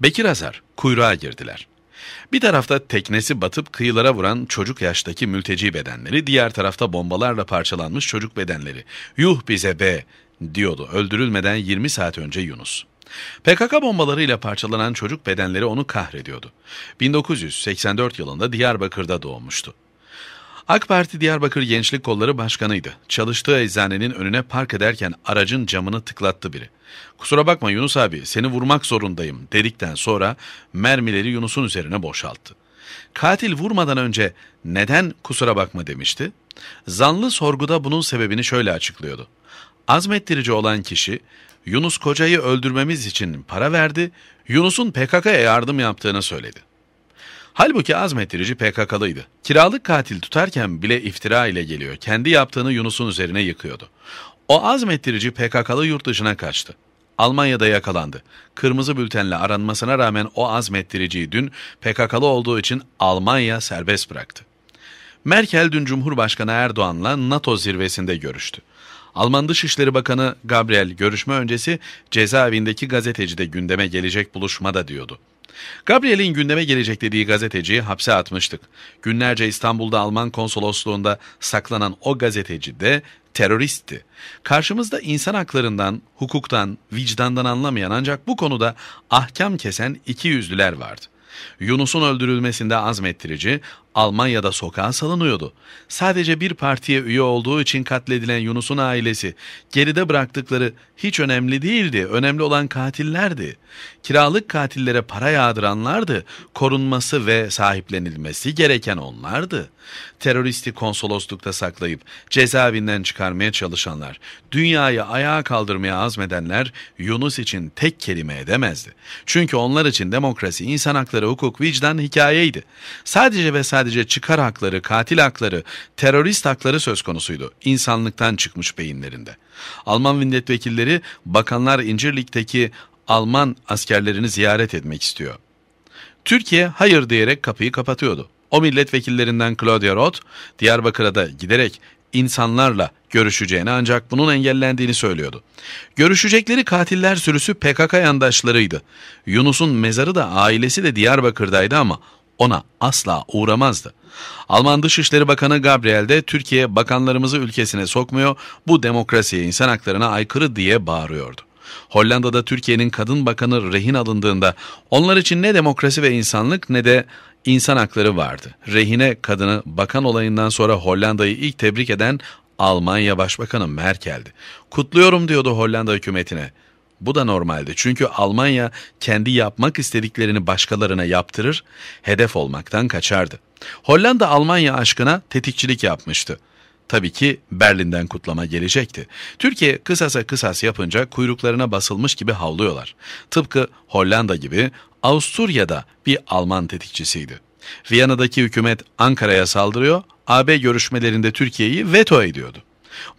Bekir Azar kuyruğa girdiler. Bir tarafta teknesi batıp kıyılara vuran çocuk yaştaki mülteci bedenleri, diğer tarafta bombalarla parçalanmış çocuk bedenleri. Yuh bize be diyordu öldürülmeden 20 saat önce Yunus. PKK bombalarıyla parçalanan çocuk bedenleri onu kahrediyordu. 1984 yılında Diyarbakır'da doğmuştu. AK Parti Diyarbakır Gençlik Kolları Başkanı'ydı. Çalıştığı eczanenin önüne park ederken aracın camını tıklattı biri. Kusura bakma Yunus abi seni vurmak zorundayım dedikten sonra mermileri Yunus'un üzerine boşalttı. Katil vurmadan önce neden kusura bakma demişti? Zanlı sorguda bunun sebebini şöyle açıklıyordu. Azmettirici olan kişi Yunus Koca'yı öldürmemiz için para verdi, Yunus'un PKK'ya yardım yaptığını söyledi. Halbuki azmettirici PKK'lıydı. Kiralık katil tutarken bile iftira ile geliyor. Kendi yaptığını Yunus'un üzerine yıkıyordu. O azmettirici PKK'lı yurt dışına kaçtı. Almanya'da yakalandı. Kırmızı bültenle aranmasına rağmen o azmettiriciyi dün PKK'lı olduğu için Almanya serbest bıraktı. Merkel dün Cumhurbaşkanı Erdoğan'la NATO zirvesinde görüştü. Alman Dışişleri Bakanı Gabriel görüşme öncesi cezaevindeki gazeteci de gündeme gelecek buluşmada diyordu. Gabriel'in gündeme gelecek dediği gazeteciyi hapse atmıştık. Günlerce İstanbul'da Alman konsolosluğunda saklanan o gazeteci de teröristti. Karşımızda insan haklarından, hukuktan, vicdandan anlamayan ancak bu konuda ahkam kesen iki yüzlüler vardı. Yunus'un öldürülmesinde azmettirici, Almanya'da sokağa salınıyordu. Sadece bir partiye üye olduğu için katledilen Yunus'un ailesi geride bıraktıkları hiç önemli değildi. Önemli olan katillerdi. Kiralık katillere para yağdıranlardı. Korunması ve sahiplenilmesi gereken onlardı. Teröristi konsoloslukta saklayıp cezaevinden çıkarmaya çalışanlar, dünyayı ayağa kaldırmaya azmedenler Yunus için tek kelime edemezdi. Çünkü onlar için demokrasi, insan hakları, hukuk, vicdan hikayeydi. Sadece ve sadece sadece çıkar hakları, katil hakları, terörist hakları söz konusuydu. İnsanlıktan çıkmış beyinlerinde. Alman milletvekilleri bakanlar İncirlik'teki Alman askerlerini ziyaret etmek istiyor. Türkiye hayır diyerek kapıyı kapatıyordu. O milletvekillerinden Claudia Roth, Diyarbakır'a da giderek insanlarla görüşeceğini ancak bunun engellendiğini söylüyordu. Görüşecekleri katiller sürüsü PKK yandaşlarıydı. Yunus'un mezarı da ailesi de Diyarbakır'daydı ama ona asla uğramazdı. Alman Dışişleri Bakanı Gabriel de Türkiye bakanlarımızı ülkesine sokmuyor, bu demokrasiye insan haklarına aykırı diye bağırıyordu. Hollanda'da Türkiye'nin kadın bakanı rehin alındığında onlar için ne demokrasi ve insanlık ne de insan hakları vardı. Rehine kadını bakan olayından sonra Hollanda'yı ilk tebrik eden Almanya Başbakanı Merkel'di. Kutluyorum diyordu Hollanda hükümetine. Bu da normaldi çünkü Almanya kendi yapmak istediklerini başkalarına yaptırır, hedef olmaktan kaçardı. Hollanda Almanya aşkına tetikçilik yapmıştı. Tabii ki Berlin'den kutlama gelecekti. Türkiye kısasa kısas yapınca kuyruklarına basılmış gibi havlıyorlar. Tıpkı Hollanda gibi Avusturya'da bir Alman tetikçisiydi. Viyana'daki hükümet Ankara'ya saldırıyor, AB görüşmelerinde Türkiye'yi veto ediyordu.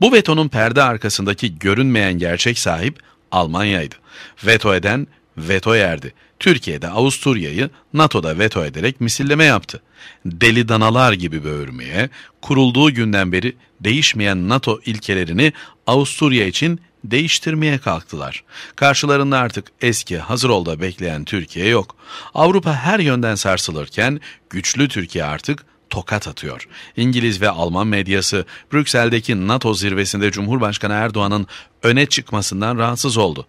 Bu vetonun perde arkasındaki görünmeyen gerçek sahip Almanya'ydı. Veto eden veto yerdi. Türkiye'de Avusturya'yı NATO'da veto ederek misilleme yaptı. Deli danalar gibi böğürmeye, kurulduğu günden beri değişmeyen NATO ilkelerini Avusturya için değiştirmeye kalktılar. Karşılarında artık eski hazır olda bekleyen Türkiye yok. Avrupa her yönden sarsılırken güçlü Türkiye artık tokat atıyor. İngiliz ve Alman medyası Brüksel'deki NATO zirvesinde Cumhurbaşkanı Erdoğan'ın öne çıkmasından rahatsız oldu.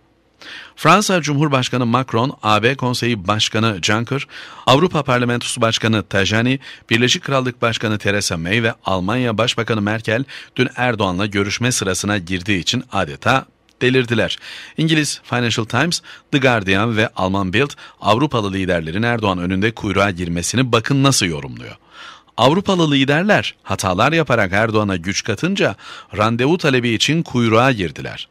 Fransa Cumhurbaşkanı Macron, AB Konseyi Başkanı Juncker, Avrupa Parlamentosu Başkanı Tajani, Birleşik Krallık Başkanı Theresa May ve Almanya Başbakanı Merkel dün Erdoğan'la görüşme sırasına girdiği için adeta delirdiler. İngiliz Financial Times, The Guardian ve Alman Bild Avrupalı liderlerin Erdoğan önünde kuyruğa girmesini bakın nasıl yorumluyor. Avrupalı liderler hatalar yaparak Erdoğan'a güç katınca randevu talebi için kuyruğa girdiler.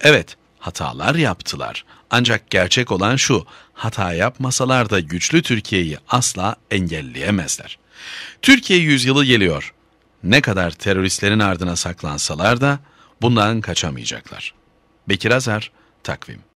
Evet, hatalar yaptılar. Ancak gerçek olan şu, hata yapmasalar da güçlü Türkiye'yi asla engelleyemezler. Türkiye yüzyılı geliyor. Ne kadar teröristlerin ardına saklansalar da bundan kaçamayacaklar. Bekir Azar, Takvim